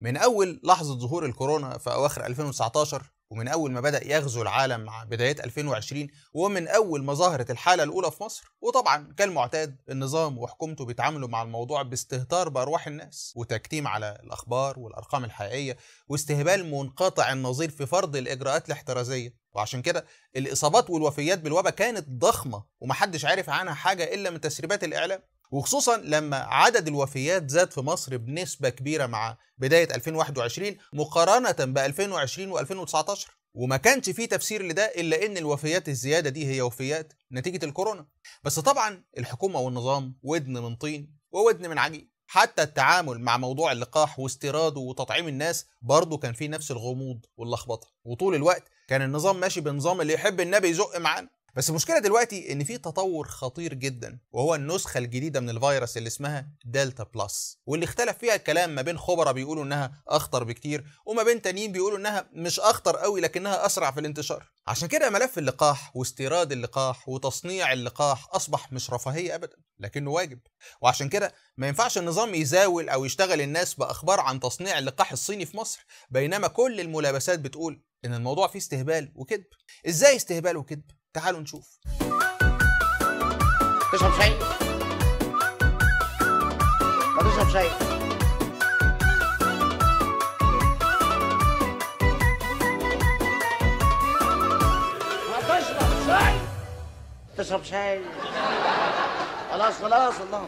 من اول لحظه ظهور الكورونا في اواخر 2019 ومن اول ما بدا يغزو العالم مع بدايه 2020 ومن اول ما ظهرت الحاله الاولى في مصر وطبعا كالمعتاد النظام وحكومته بيتعاملوا مع الموضوع باستهتار بارواح الناس وتكتيم على الاخبار والارقام الحقيقيه واستهبال منقطع النظير في فرض الاجراءات الاحترازيه وعشان كده الاصابات والوفيات بالوبا كانت ضخمه ومحدش عارف عنها حاجه الا من تسريبات الاعلام وخصوصا لما عدد الوفيات زاد في مصر بنسبة كبيرة مع بداية 2021 مقارنة ب 2020 و2019 وما كانش فيه تفسير لده إلا إن الوفيات الزيادة دي هي وفيات نتيجة الكورونا بس طبعا الحكومة والنظام ودن من طين وودن من عجين حتى التعامل مع موضوع اللقاح واستيراده وتطعيم الناس برضه كان فيه نفس الغموض واللخبطة وطول الوقت كان النظام ماشي بنظام اللي يحب النبي يزق معانا بس المشكله دلوقتي ان في تطور خطير جدا وهو النسخه الجديده من الفيروس اللي اسمها دلتا بلس واللي اختلف فيها الكلام ما بين خبراء بيقولوا انها اخطر بكتير وما بين تانيين بيقولوا انها مش اخطر قوي لكنها اسرع في الانتشار عشان كده ملف اللقاح واستيراد اللقاح وتصنيع اللقاح اصبح مش رفاهيه ابدا لكنه واجب وعشان كده ما ينفعش النظام يزاول او يشتغل الناس باخبار عن تصنيع اللقاح الصيني في مصر بينما كل الملابسات بتقول ان الموضوع فيه استهبال وكذب ازاي استهبال وكذب تعالوا نشوف تشرب شاي ما تشرب شاي ما تشرب شاي تشرب شاي خلاص خلاص الله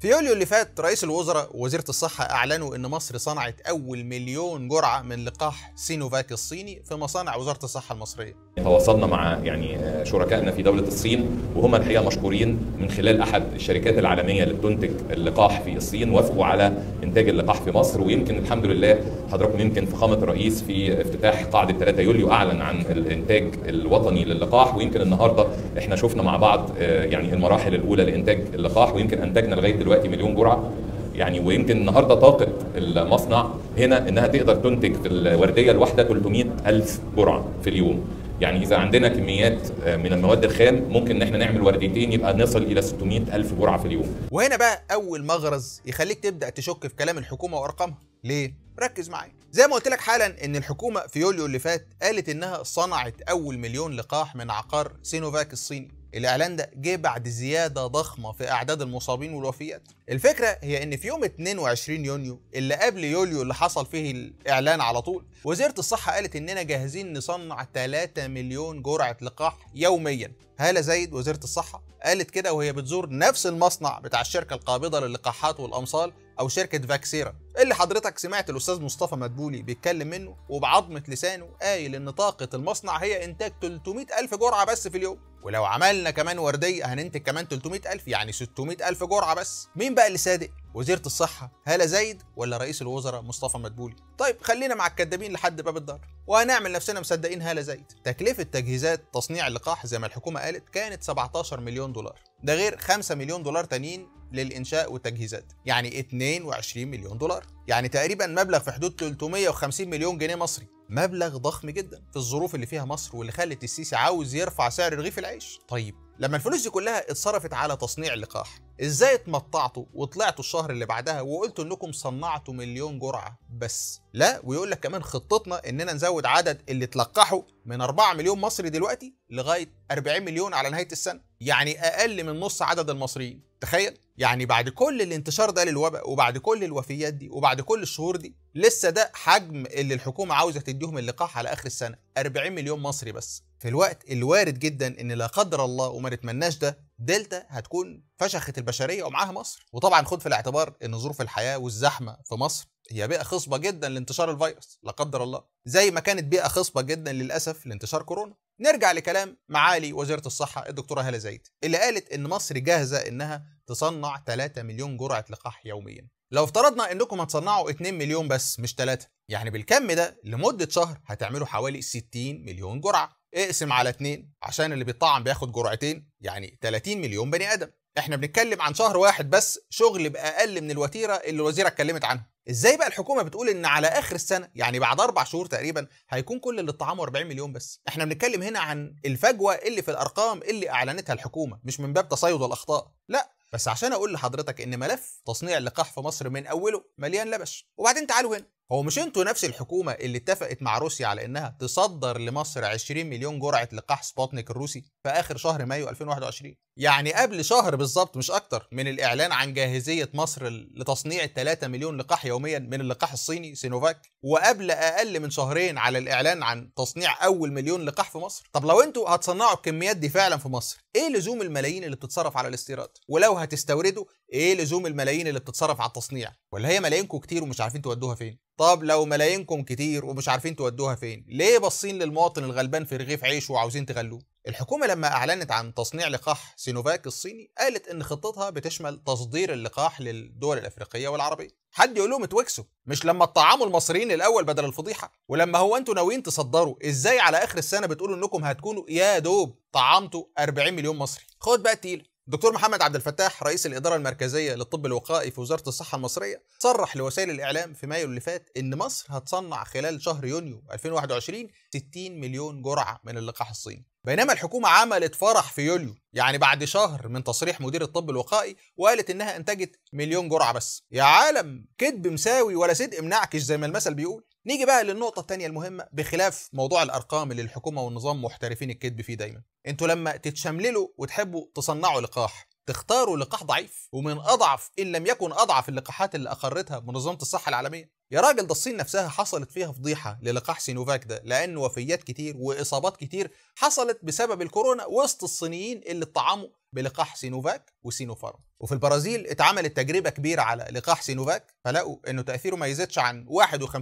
في يوليو اللي فات رئيس الوزراء ووزيره الصحه اعلنوا ان مصر صنعت اول مليون جرعه من لقاح سينوفاك الصيني في مصانع وزاره الصحه المصريه. تواصلنا مع يعني شركائنا في دوله الصين وهم الحقيقه مشكورين من خلال احد الشركات العالميه اللي بتنتج اللقاح في الصين وافقوا على انتاج اللقاح في مصر ويمكن الحمد لله حضراتكم يمكن فخامه الرئيس في افتتاح قاعده 3 يوليو اعلن عن الانتاج الوطني للقاح ويمكن النهارده احنا شفنا مع بعض آه، يعني المراحل الاولى لانتاج اللقاح ويمكن انتجنا لغايه دلوقتي مليون جرعه يعني ويمكن النهارده طاقه المصنع هنا انها تقدر تنتج في الورديه الواحده 300 الف جرعه في اليوم يعني اذا عندنا كميات آه، من المواد الخام ممكن ان احنا نعمل ورديتين يبقى نصل الى 600 الف جرعه في اليوم وهنا بقى اول مغرز يخليك تبدا تشك في كلام الحكومه وارقامها ليه ركز معايا زي ما قلت لك حالا ان الحكومه في يوليو اللي فات قالت انها صنعت اول مليون لقاح من عقار سينوفاك الصيني الاعلان ده جه بعد زياده ضخمه في اعداد المصابين والوفيات الفكره هي ان في يوم 22 يونيو اللي قبل يوليو اللي حصل فيه الاعلان على طول وزاره الصحه قالت اننا جاهزين نصنع 3 مليون جرعه لقاح يوميا هاله زايد وزيره الصحه قالت كده وهي بتزور نفس المصنع بتاع الشركه القابضه للقاحات والامصال او شركه فاكسيرا اللي حضرتك سمعت الأستاذ مصطفى مدبولي بيتكلم منه وبعظمة لسانه قايل إن طاقة المصنع هي إنتاج 300 ألف جرعة بس في اليوم ولو عملنا كمان وردية هننتج كمان 300 ألف يعني 600 ألف جرعة بس مين بقى اللي صادق؟ وزيرة الصحة هالة زايد ولا رئيس الوزراء مصطفى مدبولي؟ طيب خلينا مع الكدابين لحد باب الدار وهنعمل نفسنا مصدقين هالة زايد تكلفة تجهيزات تصنيع اللقاح زي ما الحكومة قالت كانت 17 مليون دولار ده غير 5 مليون دولار تانيين للإنشاء والتجهيزات يعني 22 مليون دولار يعني تقريبا مبلغ في حدود 350 مليون جنيه مصري مبلغ ضخم جدا في الظروف اللي فيها مصر واللي خلت السيسي عاوز يرفع سعر رغيف العيش طيب لما الفلوس دي كلها اتصرفت على تصنيع اللقاح ازاي اتمطعتوا وطلعتوا الشهر اللي بعدها وقلتوا انكم صنعتوا مليون جرعه بس لا ويقول لك كمان خطتنا اننا نزود عدد اللي تلقحوا من 4 مليون مصري دلوقتي لغايه 40 مليون على نهايه السنه يعني اقل من نص عدد المصريين تخيل يعني بعد كل الانتشار ده للوباء وبعد كل الوفيات دي وبعد كل الشهور دي لسه ده حجم اللي الحكومه عاوزه تديهم اللقاح على اخر السنه 40 مليون مصري بس في الوقت الوارد جدا ان لا قدر الله وما نتمناش ده دلتا هتكون فشخت البشريه ومعاها مصر وطبعا خد في الاعتبار ان ظروف الحياه والزحمه في مصر هي بيئه خصبه جدا لانتشار الفيروس لا قدر الله زي ما كانت بيئه خصبه جدا للاسف لانتشار كورونا نرجع لكلام معالي وزيره الصحه الدكتوره هاله زايد اللي قالت ان مصر جاهزه انها تصنع 3 مليون جرعه لقاح يوميا لو افترضنا انكم هتصنعوا 2 مليون بس مش 3 يعني بالكم ده لمده شهر هتعملوا حوالي 60 مليون جرعه اقسم على اتنين عشان اللي بيطعم بياخد جرعتين يعني 30 مليون بني ادم احنا بنتكلم عن شهر واحد بس شغل باقل من الوتيره اللي الوزيره اتكلمت عنها ازاي بقى الحكومه بتقول ان على اخر السنه يعني بعد اربع شهور تقريبا هيكون كل اللي طعامه 40 مليون بس احنا بنتكلم هنا عن الفجوه اللي في الارقام اللي اعلنتها الحكومه مش من باب تصيد الاخطاء لا بس عشان اقول لحضرتك ان ملف تصنيع اللقاح في مصر من اوله مليان لبش وبعدين تعالوا هنا هو مش انتوا نفس الحكومة اللي اتفقت مع روسيا على انها تصدر لمصر 20 مليون جرعة لقاح سبوتنيك الروسي في اخر شهر مايو 2021 يعني قبل شهر بالظبط مش اكتر من الاعلان عن جاهزية مصر لتصنيع 3 مليون لقاح يوميا من اللقاح الصيني سينوفاك وقبل اقل من شهرين على الاعلان عن تصنيع اول مليون لقاح في مصر طب لو انتوا هتصنعوا الكميات دي فعلا في مصر ايه لزوم الملايين اللي بتتصرف على الاستيراد ولو هتستوردوا ايه لزوم الملايين اللي بتتصرف على التصنيع ولا هي ملايينكم كتير ومش عارفين تودوها فين طب لو ملايينكم كتير ومش عارفين تودوها فين ليه باصين للمواطن الغلبان في رغيف عيشه وعاوزين تغلوه الحكومة لما أعلنت عن تصنيع لقاح سينوفاك الصيني قالت إن خطتها بتشمل تصدير اللقاح للدول الأفريقية والعربية حد يقول لهم اتوكسوا مش لما تطعموا المصريين الأول بدل الفضيحة ولما هو أنتوا ناويين تصدروا إزاي على آخر السنة بتقولوا إنكم هتكونوا يا دوب طعمتوا 40 مليون مصري خد بقى تيله دكتور محمد عبد الفتاح رئيس الإدارة المركزية للطب الوقائي في وزارة الصحة المصرية صرح لوسائل الإعلام في مايو اللي فات إن مصر هتصنع خلال شهر يونيو 2021 60 مليون جرعة من اللقاح الصيني بينما الحكومة عملت فرح في يوليو يعني بعد شهر من تصريح مدير الطب الوقائي وقالت إنها أنتجت مليون جرعة بس يا عالم كذب مساوي ولا صدق منعكش زي ما المثل بيقول نيجي بقى للنقطة التانية المهمة بخلاف موضوع الأرقام اللي الحكومة والنظام محترفين الكذب فيه دايما انتوا لما تتشمللوا وتحبوا تصنعوا لقاح تختاروا لقاح ضعيف ومن أضعف إن لم يكن أضعف اللقاحات اللي أقرتها منظمة الصحة العالمية يا راجل ده الصين نفسها حصلت فيها فضيحة للقاح سينوفاك ده لأن وفيات كتير وإصابات كتير حصلت بسبب الكورونا وسط الصينيين اللي اتطعموا بلقاح سينوفاك وسينوفارم وفي البرازيل اتعملت تجربه كبيره على لقاح سينوفاك فلقوا انه تاثيره ما يزيدش عن 51%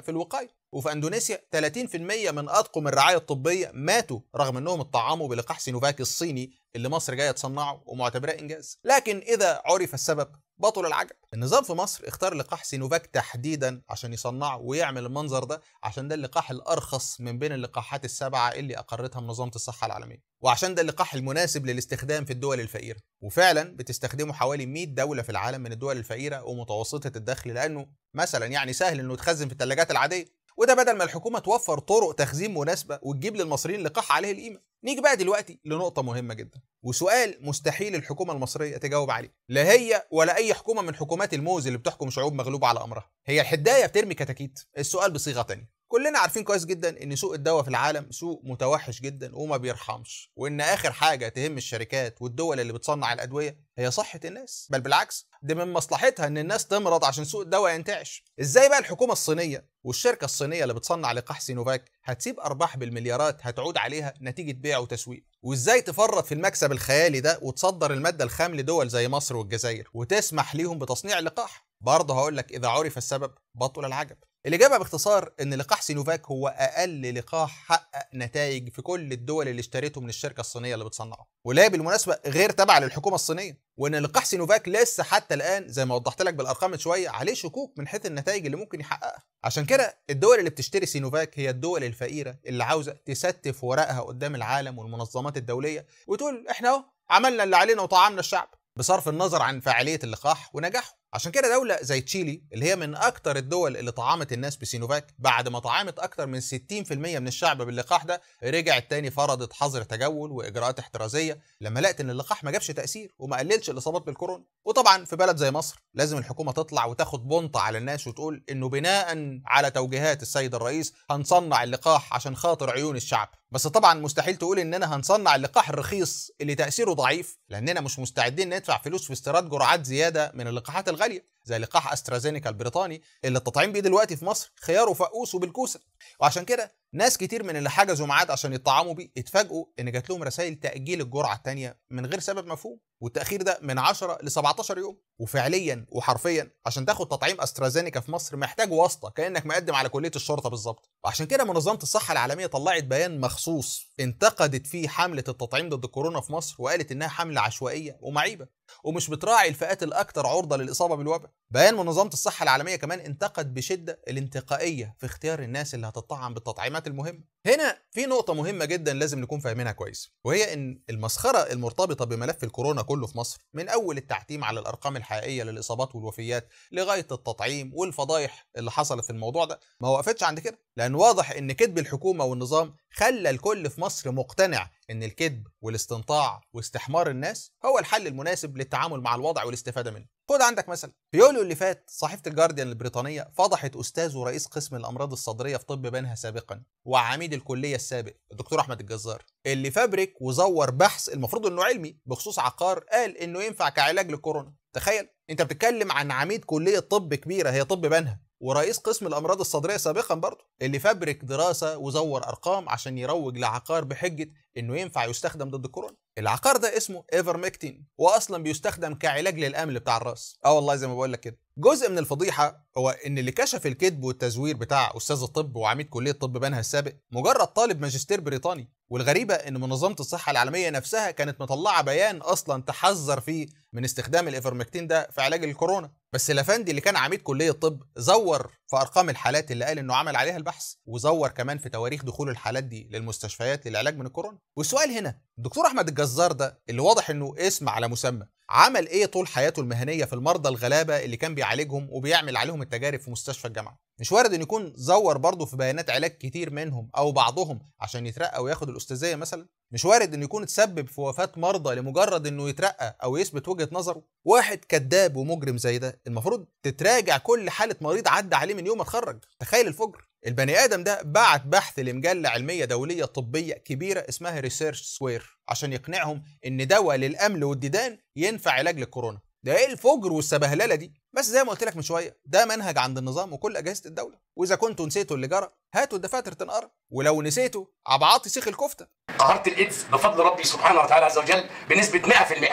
في الوقايه وفي اندونيسيا 30% من اطقم الرعايه الطبيه ماتوا رغم انهم اتطعموا بلقاح سينوفاك الصيني اللي مصر جايه تصنعه ومعتبراه انجاز لكن اذا عرف السبب بطل العجب النظام في مصر اختار لقاح سينوفاك تحديدا عشان يصنعه ويعمل المنظر ده عشان ده اللقاح الارخص من بين اللقاحات السبعه اللي اقرتها منظمه الصحه العالميه وعشان ده اللقاح المناسب للاستخدام في الدول الفقيره وفعلا بتستخدمه حوالي 100 دوله في العالم من الدول الفقيره ومتوسطه الدخل لانه مثلا يعني سهل انه يتخزن في الثلاجات العاديه وده بدل ما الحكومه توفر طرق تخزين مناسبه وتجيب للمصريين لقاح عليه القيمه نيجي بقى دلوقتي لنقطه مهمه جدا وسؤال مستحيل الحكومه المصريه تجاوب عليه لا هي ولا اي حكومه من حكومات الموز اللي بتحكم شعوب مغلوبه على امرها هي الحدايه بترمي كتاكيت السؤال بصيغه تانية كلنا عارفين كويس جدا ان سوق الدواء في العالم سوق متوحش جدا وما بيرحمش وان اخر حاجه تهم الشركات والدول اللي بتصنع الادويه هي صحه الناس بل بالعكس دي من مصلحتها ان الناس تمرض عشان سوق الدواء ينتعش ازاي بقى الحكومه الصينيه والشركه الصينيه اللي بتصنع لقاح سينوفاك هتسيب ارباح بالمليارات هتعود عليها نتيجه بيع وتسويق وازاي تفرط في المكسب الخيالي ده وتصدر الماده الخام لدول زي مصر والجزائر وتسمح ليهم بتصنيع اللقاح برضه هقول لك اذا عرف السبب بطل العجب الإجابة باختصار إن لقاح سينوفاك هو أقل لقاح حقق نتائج في كل الدول اللي اشتريته من الشركة الصينية اللي بتصنعه، ولا بالمناسبة غير تابعة للحكومة الصينية، وإن لقاح سينوفاك لسه حتى الآن زي ما وضحت لك بالأرقام من شوية عليه شكوك من حيث النتائج اللي ممكن يحققها، عشان كده الدول اللي بتشتري سينوفاك هي الدول الفقيرة اللي عاوزة تستف ورقها قدام العالم والمنظمات الدولية وتقول إحنا أهو عملنا اللي علينا وطعمنا الشعب، بصرف النظر عن فاعليه اللقاح ونجاحه. عشان كده دولة زي تشيلي اللي هي من أكتر الدول اللي طعمت الناس بسينوفاك بعد ما طعمت أكتر من 60% من الشعب باللقاح ده رجعت تاني فرضت حظر تجول وإجراءات احترازية لما لقت إن اللقاح ما جابش تأثير وما قللش الإصابات بالكورونا وطبعا في بلد زي مصر لازم الحكومة تطلع وتاخد بنطة على الناس وتقول إنه بناء على توجيهات السيد الرئيس هنصنع اللقاح عشان خاطر عيون الشعب بس طبعا مستحيل تقول إننا هنصنع اللقاح الرخيص اللي تأثيره ضعيف لاننا مش مستعدين ندفع فلوس في استيراد جرعات زياده من اللقاحات الغاليه زي لقاح استرازينيكا البريطاني اللي التطعيم بيه دلوقتي في مصر خياره فقوس وبالكوسه وعشان كده ناس كتير من اللي حجزوا ميعاد عشان يطعموا بيه اتفاجئوا ان جات لهم رسائل تاجيل الجرعه الثانيه من غير سبب مفهوم والتاخير ده من 10 ل 17 يوم وفعليا وحرفيا عشان تاخد تطعيم استرازينيكا في مصر محتاج واسطه كانك مقدم على كليه الشرطه بالظبط وعشان كده منظمه الصحه العالميه طلعت بيان مخصوص انتقدت فيه حمله التطعيم ضد كورونا في مصر وقالت انها حمله عشوائيه ومعيبه ومش بتراعي الفئات الاكثر عرضه للاصابه بالوباء بيان منظمة الصحة العالمية كمان انتقد بشدة الانتقائية في اختيار الناس اللي هتطعم بالتطعيمات المهمة. هنا في نقطة مهمة جدا لازم نكون فاهمينها كويس، وهي إن المسخرة المرتبطة بملف الكورونا كله في مصر من أول التحتيم على الأرقام الحقيقية للإصابات والوفيات لغاية التطعيم والفضايح اللي حصلت في الموضوع ده ما وقفتش عند كده، لأن واضح إن كذب الحكومة والنظام خلى الكل في مصر مقتنع إن الكذب والاستنطاع واستحمار الناس هو الحل المناسب للتعامل مع الوضع والاستفادة منه. خد عندك مثلا في يوليو اللي فات صحيفه الجارديان البريطانيه فضحت استاذ ورئيس قسم الامراض الصدريه في طب بنها سابقا وعميد الكليه السابق الدكتور احمد الجزار اللي فابريك وزور بحث المفروض انه علمي بخصوص عقار قال انه ينفع كعلاج للكورونا تخيل انت بتتكلم عن عميد كليه طب كبيره هي طب بنها ورئيس قسم الامراض الصدريه سابقا برضه اللي فابرك دراسه وزور ارقام عشان يروج لعقار بحجه انه ينفع يستخدم ضد الكورونا العقار ده اسمه ايفرمكتين واصلا بيستخدم كعلاج للامل بتاع الراس اه والله زي ما بقول لك كده جزء من الفضيحه هو ان اللي كشف الكذب والتزوير بتاع استاذ الطب وعميد كليه طب بنها السابق مجرد طالب ماجستير بريطاني والغريبه ان منظمه الصحه العالميه نفسها كانت مطلعه بيان اصلا تحذر فيه من استخدام الايفرمكتين ده في علاج الكورونا بس الافندي اللي كان عميد كليه الطب زور في ارقام الحالات اللي قال انه عمل عليها البحث وزور كمان في تواريخ دخول الحالات دي للمستشفيات للعلاج من الكورونا والسؤال هنا الدكتور احمد الجزار ده اللي واضح انه اسم على مسمى عمل ايه طول حياته المهنيه في المرضى الغلابه اللي كان بيعالجهم وبيعمل عليهم التجارب في مستشفى الجامعه مش وارد ان يكون زور برضه في بيانات علاج كتير منهم او بعضهم عشان يترقى وياخد الاستاذيه مثلا مش وارد انه يكون اتسبب في وفاه مرضى لمجرد انه يترقى او يثبت وجهه نظره واحد كذاب ومجرم زي ده المفروض تتراجع كل حاله مريض عدى عليه من يوم ما اتخرج تخيل الفجر البني ادم ده بعت بحث لمجله علميه دوليه طبيه كبيره اسمها ريسيرش سوير عشان يقنعهم ان دواء للامل والديدان ينفع علاج للكورونا ده ايه الفجر والسبهلله دي بس زي ما قلت لك من شويه ده منهج عند النظام وكل اجهزه الدوله واذا كنتوا نسيتوا اللي جرى هاتوا الدفاتر تنقر ولو نسيتوا عبعاطي سيخ الكفته قهرت الايدز بفضل ربي سبحانه وتعالى عز وجل بنسبه 100%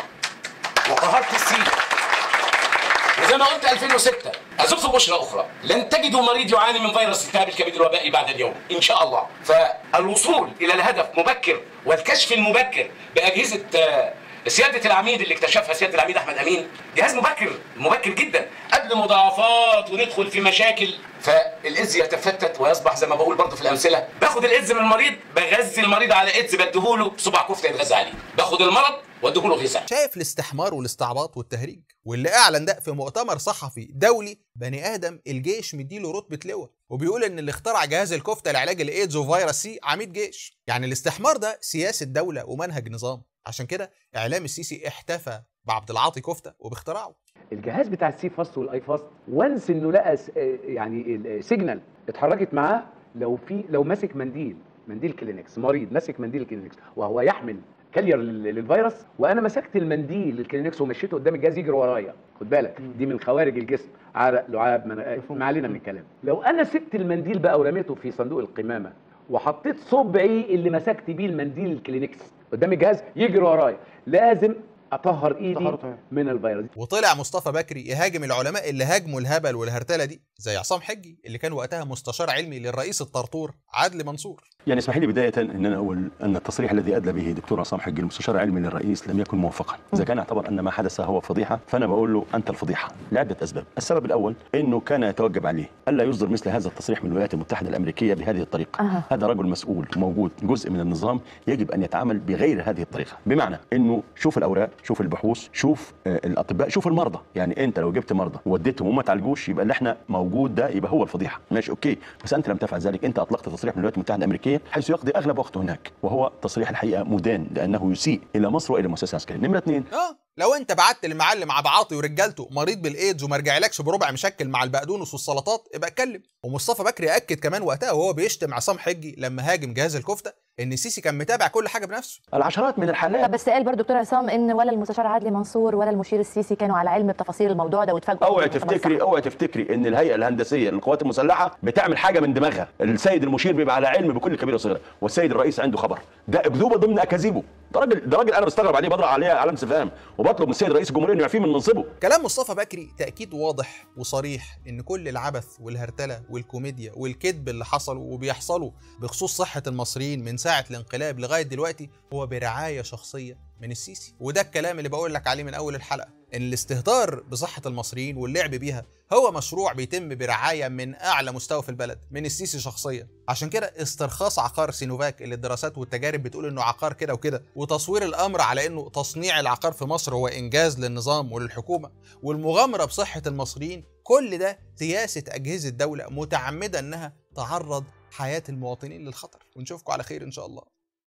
وقهرت السي وزي ما قلت 2006 أزرتم بشرى أخرى لن تجدوا مريض يعاني من فيروس التهاب الكبد الوبائي بعد اليوم إن شاء الله فالوصول إلى الهدف مبكر والكشف المبكر بأجهزة آه، سياده العميد اللي اكتشفها سياده العميد احمد امين جهاز مبكر مبكر جدا قبل مضاعفات وندخل في مشاكل فالايدز يتفتت ويصبح زي ما بقول برضه في الامثله باخد الايدز من المريض بغذي المريض على ايدز بديهوله صباع كفته يتغذى عليه باخد المرض واديهوله غذاء شايف الاستحمار والاستعباط والتهريج واللي اعلن ده في مؤتمر صحفي دولي بني ادم الجيش مديله رتبه لواء وبيقول ان اللي اخترع جهاز الكفته لعلاج الايدز وفيروس سي عميد جيش يعني الاستحمار ده سياسه دوله ومنهج نظام عشان كده اعلام السيسي احتفى بعبد العاطي كفته وباختراعه الجهاز بتاع السي فاست والاي فاست وانس انه لقى آه، يعني سيجنال آه، اتحركت معاه لو في لو ماسك منديل منديل كلينكس مريض ماسك منديل كلينكس وهو يحمل كالير للفيروس وانا مسكت المنديل الكلينكس ومشيته قدام الجهاز يجري ورايا خد بالك دي من خوارج الجسم عرق لعاب آه، ما علينا من الكلام لو انا سبت المنديل بقى ورميته في صندوق القمامه وحطيت صبعي اللي مسكت بيه المنديل الكلينكس قدامي جهاز يجري ورايا لازم اطهر ايدي من الفيروس وطلع مصطفى بكري يهاجم العلماء اللي هاجموا الهبل والهرتله دي زي عصام حجي اللي كان وقتها مستشار علمي للرئيس الطرطور عادل منصور يعني اسمح لي بدايه ان انا اقول ان التصريح الذي ادلى به دكتور عصام حجي المستشار العلمي للرئيس لم يكن موفقا اذا كان اعتبر ان ما حدث هو فضيحه فانا بقول له انت الفضيحه لعده اسباب السبب الاول انه كان يتوجب عليه الا يصدر مثل هذا التصريح من الولايات المتحده الامريكيه بهذه الطريقه أه. هذا رجل مسؤول موجود جزء من النظام يجب ان يتعامل بغير هذه الطريقه بمعنى انه شوف الاوراق شوف البحوث شوف آه، الاطباء شوف المرضى يعني انت لو جبت مرضى وديتهم وما تعالجوش يبقى اللي احنا موجود ده يبقى هو الفضيحه ماشي اوكي بس انت لم تفعل ذلك انت اطلقت تصريح من الولايات المتحده الامريكيه حيث يقضي اغلب وقته هناك وهو تصريح الحقيقه مدان لانه يسيء الى مصر والى المؤسسه العسكريه نمره اثنين آه، لو انت بعت للمعلم عبعاطي ورجالته مريض بالايدز وما رجعلكش بربع مشكل مع البقدونس والسلطات ابقى اتكلم ومصطفى بكري اكد كمان وقتها وهو بيشتم عصام حجي لما هاجم جهاز الكفته ان السيسي كان متابع كل حاجه بنفسه العشرات من الحالات بس قال برضو دكتور عصام ان ولا المستشار عادلي منصور ولا المشير السيسي كانوا على علم بتفاصيل الموضوع ده واتفاجئوا اوعي تفتكري اوعي تفتكري ان الهيئه الهندسيه للقوات المسلحه بتعمل حاجه من دماغها السيد المشير بيبقى على علم بكل كبيره وصغيره والسيد الرئيس عنده خبر ده اكذوبه ضمن اكاذيبه ده راجل ده راجل انا بستغرب عليه بضرب عليه علامه استفهام وبطلب من السيد رئيس الجمهوريه انه يعفيه من منصبه كلام مصطفى بكري تاكيد واضح وصريح ان كل العبث والهرتله والكوميديا والكذب اللي حصلوا وبيحصلوا بخصوص صحه المصريين من ساعة الانقلاب لغاية دلوقتي هو برعاية شخصية من السيسي وده الكلام اللي بقول لك عليه من أول الحلقة إن الاستهتار بصحة المصريين واللعب بيها هو مشروع بيتم برعاية من أعلى مستوى في البلد من السيسي شخصيا عشان كده استرخاص عقار سينوفاك اللي الدراسات والتجارب بتقول إنه عقار كده وكده وتصوير الأمر على إنه تصنيع العقار في مصر هو إنجاز للنظام وللحكومة والمغامرة بصحة المصريين كل ده سياسة أجهزة الدولة متعمدة إنها تعرض حياة المواطنين للخطر ونشوفكم على خير ان شاء الله